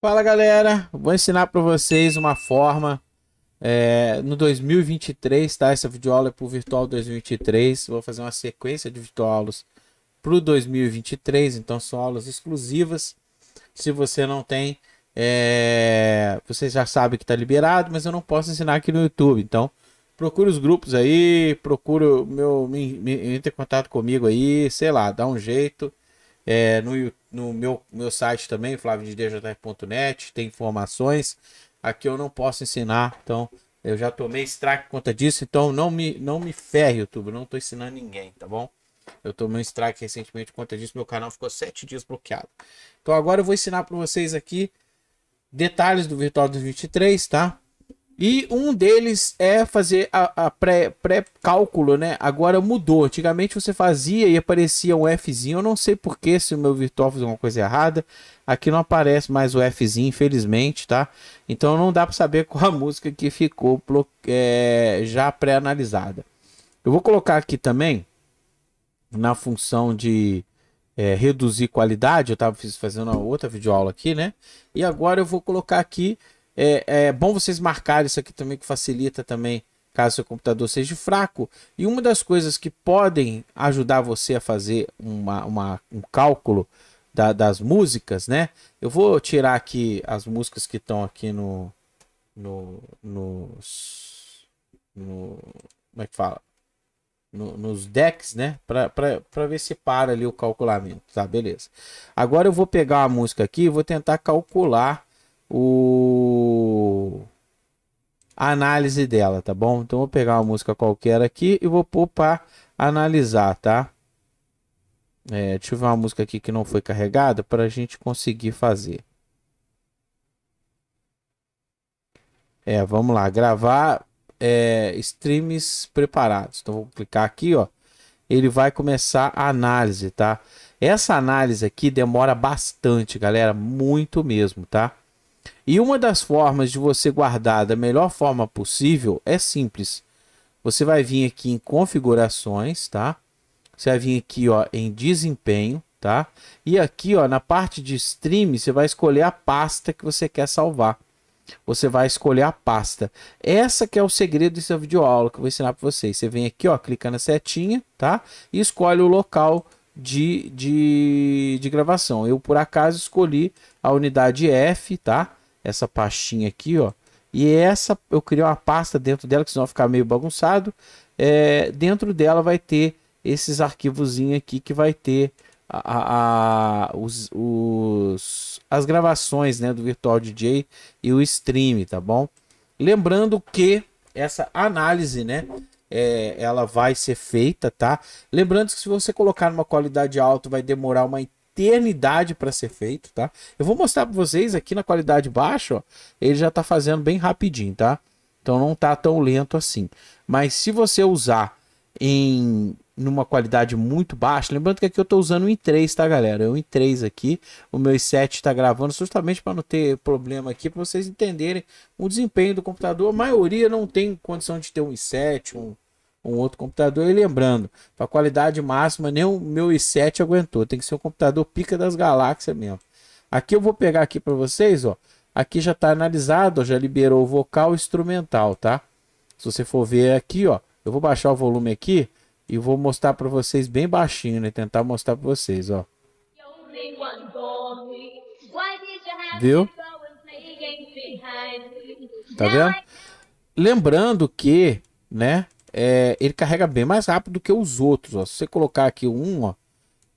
Fala galera, vou ensinar para vocês uma forma é, no 2023, tá? Essa videoaula é para o Virtual 2023. Vou fazer uma sequência de videoaulas para o 2023, então são aulas exclusivas. Se você não tem, é, você já sabe que está liberado, mas eu não posso ensinar aqui no YouTube. Então procure os grupos aí, procure meu, me, me, entre em contato comigo aí, sei lá, dá um jeito é, no, no meu, meu site também, flaviodjr.net, tem informações. Aqui eu não posso ensinar, então eu já tomei strike por conta disso, então não me, não me ferre, YouTube, não estou ensinando ninguém, tá bom? Eu tomei um strike recentemente por conta disso, meu canal ficou sete dias bloqueado. Então agora eu vou ensinar para vocês aqui detalhes do Virtual 23, tá? E um deles é fazer a, a pré-cálculo, pré né? Agora mudou. Antigamente você fazia e aparecia um Fzinho. Eu não sei porquê, se o meu virtual fez alguma coisa errada. Aqui não aparece mais o Fzinho, infelizmente, tá? Então não dá para saber qual a música que ficou é, já pré-analisada. Eu vou colocar aqui também, na função de é, reduzir qualidade. Eu estava fazendo uma outra videoaula aqui, né? E agora eu vou colocar aqui é, é bom vocês marcarem isso aqui também, que facilita também caso seu computador seja fraco. E uma das coisas que podem ajudar você a fazer uma, uma um cálculo da, das músicas, né? Eu vou tirar aqui as músicas que estão aqui no, no, nos, no, como é que fala? No, nos decks, né? Para ver se para ali o calculamento, tá? Beleza. Agora eu vou pegar a música aqui e vou tentar calcular o a análise dela, tá bom? Então vou pegar uma música qualquer aqui e vou pôr para analisar, tá? É, deixa eu ver uma música aqui que não foi carregada para a gente conseguir fazer. É, vamos lá, gravar é, streams preparados. Então vou clicar aqui, ó. Ele vai começar a análise, tá? Essa análise aqui demora bastante, galera, muito mesmo, tá? E uma das formas de você guardar da melhor forma possível é simples. Você vai vir aqui em configurações, tá? Você vai vir aqui, ó, em desempenho, tá? E aqui, ó, na parte de stream, você vai escolher a pasta que você quer salvar. Você vai escolher a pasta. Essa que é o segredo dessa videoaula que eu vou ensinar para vocês. Você vem aqui, ó, clica na setinha, tá? E escolhe o local de, de, de gravação. Eu, por acaso, escolhi a unidade F, tá? essa pastinha aqui, ó. E essa eu criei uma pasta dentro dela, que senão vai ficar meio bagunçado. É, dentro dela vai ter esses arquivozinhos aqui que vai ter a, a, a os, os, as gravações né, do Virtual DJ e o stream, tá bom? Lembrando que essa análise, né? É, ela vai ser feita, tá? Lembrando que se você colocar numa qualidade alta, vai demorar uma eternidade para ser feito, tá? Eu vou mostrar para vocês aqui na qualidade baixa, ó, ele já tá fazendo bem rapidinho, tá? Então não tá tão lento assim. Mas se você usar em numa qualidade muito baixa, lembrando que aqui eu tô usando em 3, tá, galera? Eu em 3 aqui, o meu i7 está gravando justamente para não ter problema aqui, para vocês entenderem o desempenho do computador. A maioria não tem condição de ter um i7, um um outro computador. E lembrando, para qualidade máxima, nem o meu i7 aguentou. Tem que ser um computador pica das galáxias mesmo. Aqui eu vou pegar aqui para vocês, ó. Aqui já está analisado, ó, já liberou o vocal instrumental, tá? Se você for ver aqui, ó, eu vou baixar o volume aqui e vou mostrar para vocês bem baixinho, né? Tentar mostrar para vocês, ó. Viu? Tá vendo? Lembrando que, né? é, ele carrega bem mais rápido que os outros. Ó. Se você colocar aqui um, ó,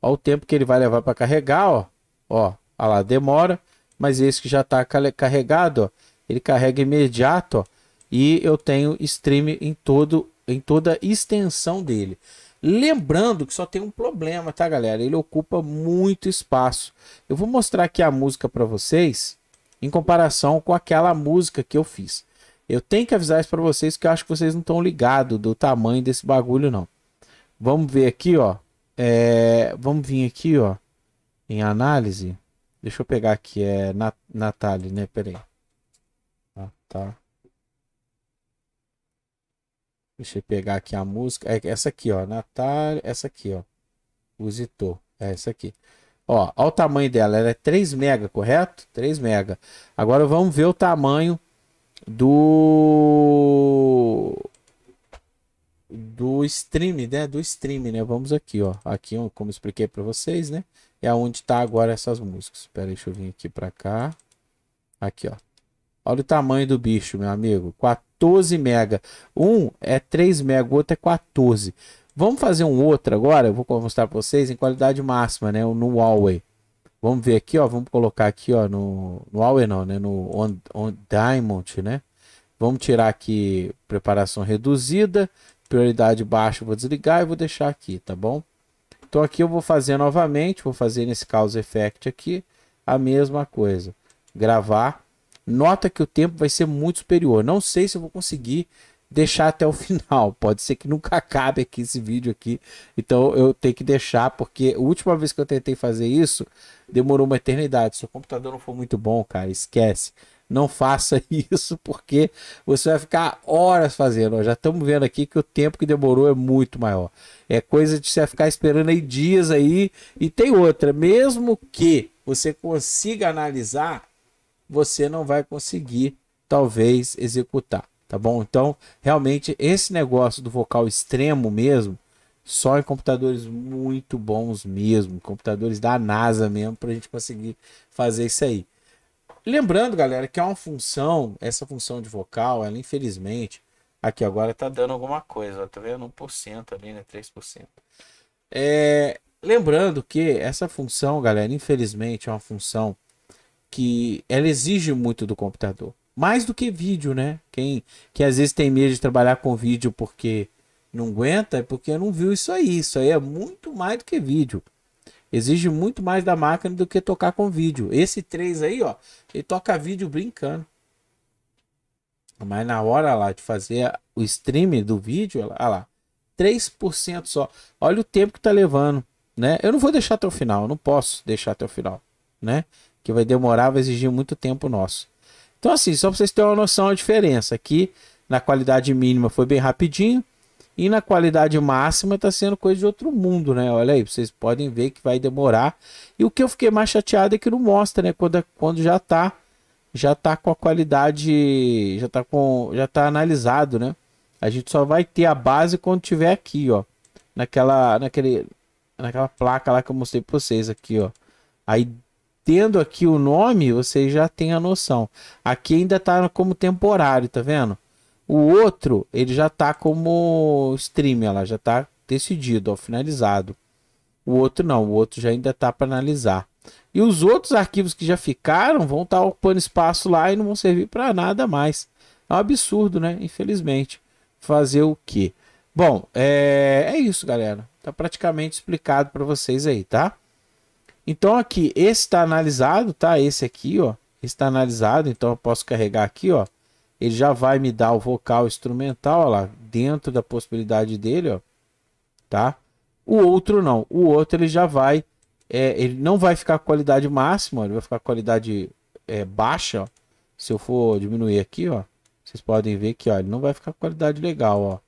ó o tempo que ele vai levar para carregar, ó, ó, ó lá, demora. Mas esse que já está carregado, ó, ele carrega imediato, ó, e eu tenho stream em todo em toda a extensão dele. Lembrando que só tem um problema, tá, galera? Ele ocupa muito espaço. Eu vou mostrar aqui a música para vocês em comparação com aquela música que eu fiz. Eu tenho que avisar isso para vocês que eu acho que vocês não estão ligados do tamanho desse bagulho, não. Vamos ver aqui, ó. É... Vamos vir aqui, ó. Em análise. Deixa eu pegar aqui, é Nat Natália, né? Peraí. Ah, tá. Deixa eu pegar aqui a música. É essa aqui, ó. Natália. Essa aqui, ó. Usitou. É essa aqui. Ó, olha o tamanho dela. Ela é 3 mega, correto? 3 mega. Agora vamos ver o tamanho do do stream, né? Do stream, né? Vamos aqui, ó. Aqui, como expliquei para vocês, né? É onde tá agora essas músicas. Espera aí, deixa eu vir aqui para cá. Aqui, ó. Olha o tamanho do bicho, meu amigo. 14 mega. Um é 3 mega, o outro é 14. Vamos fazer um outro agora. Eu vou mostrar para vocês em qualidade máxima, né? No Huawei. Vamos ver aqui, ó. Vamos colocar aqui, ó, no, no Hour não, né? No on, on Diamond, né? Vamos tirar aqui preparação reduzida, prioridade baixa, vou desligar e vou deixar aqui, tá bom? Então aqui eu vou fazer novamente, vou fazer nesse cause effect aqui a mesma coisa. Gravar. Nota que o tempo vai ser muito superior. Não sei se eu vou conseguir deixar até o final. Pode ser que nunca acabe aqui esse vídeo aqui. Então eu tenho que deixar, porque a última vez que eu tentei fazer isso, demorou uma eternidade. Seu computador não for muito bom, cara, esquece. Não faça isso, porque você vai ficar horas fazendo. já estamos vendo aqui que o tempo que demorou é muito maior. É coisa de você ficar esperando aí dias aí. E tem outra, mesmo que você consiga analisar, você não vai conseguir, talvez, executar tá bom? Então, realmente, esse negócio do vocal extremo mesmo, só em computadores muito bons mesmo, computadores da NASA mesmo, para a gente conseguir fazer isso aí. Lembrando, galera, que é uma função, essa função de vocal, ela infelizmente, aqui agora tá dando alguma coisa, ó, tá vendo? 1% ali, né? 3%. É, lembrando que essa função, galera, infelizmente é uma função que ela exige muito do computador mais do que vídeo, né? Quem que às vezes tem medo de trabalhar com vídeo porque não aguenta é porque não viu isso aí. Isso aí é muito mais do que vídeo. Exige muito mais da máquina do que tocar com vídeo. Esse 3 aí, ó, ele toca vídeo brincando. Mas na hora lá de fazer o streaming do vídeo, olha lá, 3% só. Olha o tempo que tá levando, né? Eu não vou deixar até o final, não posso deixar até o final, né? Que vai demorar, vai exigir muito tempo nosso. Então, assim, só para vocês terem uma noção da diferença. Aqui na qualidade mínima foi bem rapidinho. E na qualidade máxima está sendo coisa de outro mundo, né? Olha aí, vocês podem ver que vai demorar. E o que eu fiquei mais chateado é que não mostra, né? Quando, quando já está já tá com a qualidade, já está com, já está analisado, né? A gente só vai ter a base quando tiver aqui, ó, naquela, naquele, naquela placa lá que eu mostrei para vocês aqui, ó. Aí tendo aqui o nome, vocês já tem a noção. Aqui ainda está como temporário, tá vendo? O outro, ele já está como stream, ela já está decidido, ó, finalizado. O outro não, o outro já ainda está para analisar. E os outros arquivos que já ficaram vão estar tá ocupando espaço lá e não vão servir para nada mais. É um absurdo, né? Infelizmente. Fazer o quê? Bom, é, é isso, galera. Tá praticamente explicado para vocês aí, tá? Então aqui, esse está analisado, tá? Esse aqui, ó, está analisado, então eu posso carregar aqui, ó. Ele já vai me dar o vocal instrumental, ó lá, dentro da possibilidade dele, ó, tá? O outro não, o outro ele já vai, é, ele não vai ficar com qualidade máxima, ele vai ficar com qualidade é, baixa, ó. Se eu for diminuir aqui, ó, vocês podem ver que, ó, ele não vai ficar com qualidade legal, ó.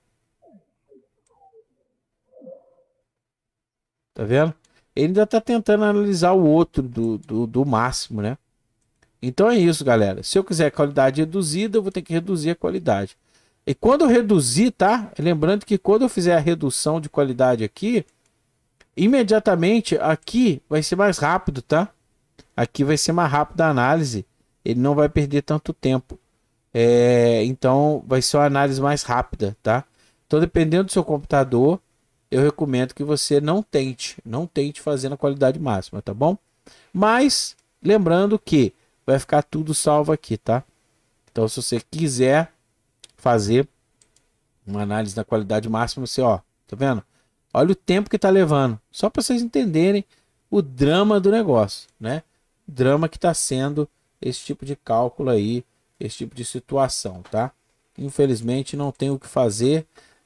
Tá vendo? ele ainda tá tentando analisar o outro do, do, do máximo, né? Então é isso, galera. Se eu quiser qualidade reduzida, eu vou ter que reduzir a qualidade. E quando eu reduzir, tá? Lembrando que quando eu fizer a redução de qualidade aqui, imediatamente aqui vai ser mais rápido, tá? Aqui vai ser mais rápida a análise. Ele não vai perder tanto tempo. É, então vai ser uma análise mais rápida, tá? Então dependendo do seu computador, eu recomendo que você não tente, não tente fazer na qualidade máxima, tá bom? Mas lembrando que vai ficar tudo salvo aqui, tá? Então se você quiser fazer uma análise na qualidade máxima, você, ó, tá vendo? Olha o tempo que tá levando, só para vocês entenderem o drama do negócio, né? O drama que tá sendo esse tipo de cálculo aí, esse tipo de situação, tá? Infelizmente não tem o que fazer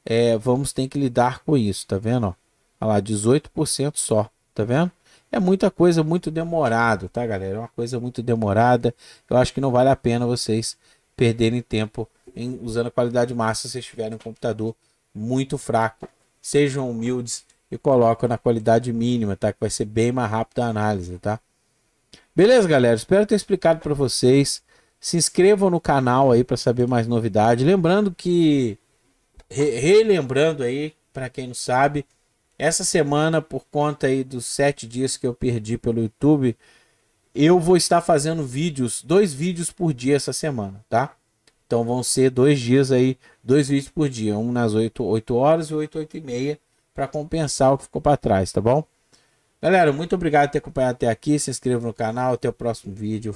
é, vamos ter que lidar com isso, tá vendo? Olha lá, 18% só, tá vendo? É muita coisa, muito demorado, tá galera? É uma coisa muito demorada, eu acho que não vale a pena vocês perderem tempo em, usando a qualidade máxima se vocês tiverem um computador muito fraco. Sejam humildes e coloquem na qualidade mínima, tá? Que vai ser bem mais rápido a análise, tá? Beleza, galera? Espero ter explicado para vocês. Se inscrevam no canal aí para saber mais novidades Lembrando que Re relembrando aí, para quem não sabe, essa semana, por conta aí dos sete dias que eu perdi pelo YouTube, eu vou estar fazendo vídeos, dois vídeos por dia essa semana, tá? Então vão ser dois dias aí, dois vídeos por dia, um nas 8, 8 horas e oito oito e meia, para compensar o que ficou para trás, tá bom? Galera, muito obrigado por ter acompanhado até aqui, se inscreva no canal, até o próximo vídeo.